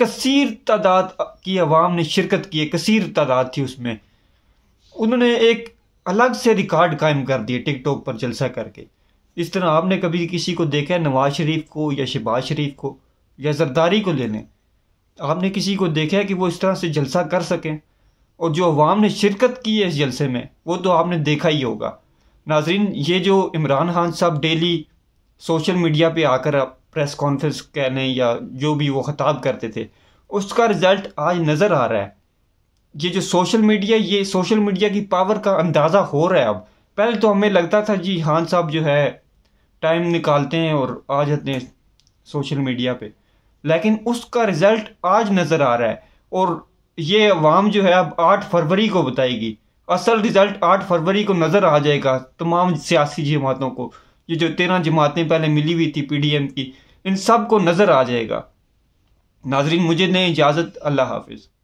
कसीर तादाद की आवाम ने शिरकत की है कसीर तादाद थी उसमें उन्होंने एक अलग से रिकॉर्ड कायम कर दिए टिकटॉक पर जलसा करके इस तरह आपने कभी किसी को देखा है नवाज शरीफ को या शहबाज शरीफ को या जरदारी को ले लें आपने किसी को देखा है कि वो इस तरह से जलसा कर सकें और जो अवाम ने शिरकत की है इस जलसे में वो तो आपने देखा ही होगा नाजरीन ये जो इमरान खान साहब डेली सोशल मीडिया पे आकर प्रेस कॉन्फ्रेंस कहने या जो भी वो ख़ताब करते थे उसका रिज़ल्ट आज नज़र आ रहा है ये जो सोशल मीडिया ये सोशल मीडिया की पावर का अंदाज़ा हो रहा है अब पहले तो हमें लगता था जी हान साहब जो है टाइम निकालते हैं और आ जाते हैं सोशल मीडिया पे लेकिन उसका रिज़ल्ट आज नज़र आ रहा है और ये अवाम जो है अब आठ फरवरी को बताएगी असल रिज़ल्ट आठ फरवरी को नज़र आ जाएगा तमाम सियासी जमातों को ये जो तेरह जमातें पहले मिली हुई थी पी डी एम की इन सब को नज़र आ जाएगा नाजरीन मुझे नहीं इजाज़त अल्लाह हाफिज़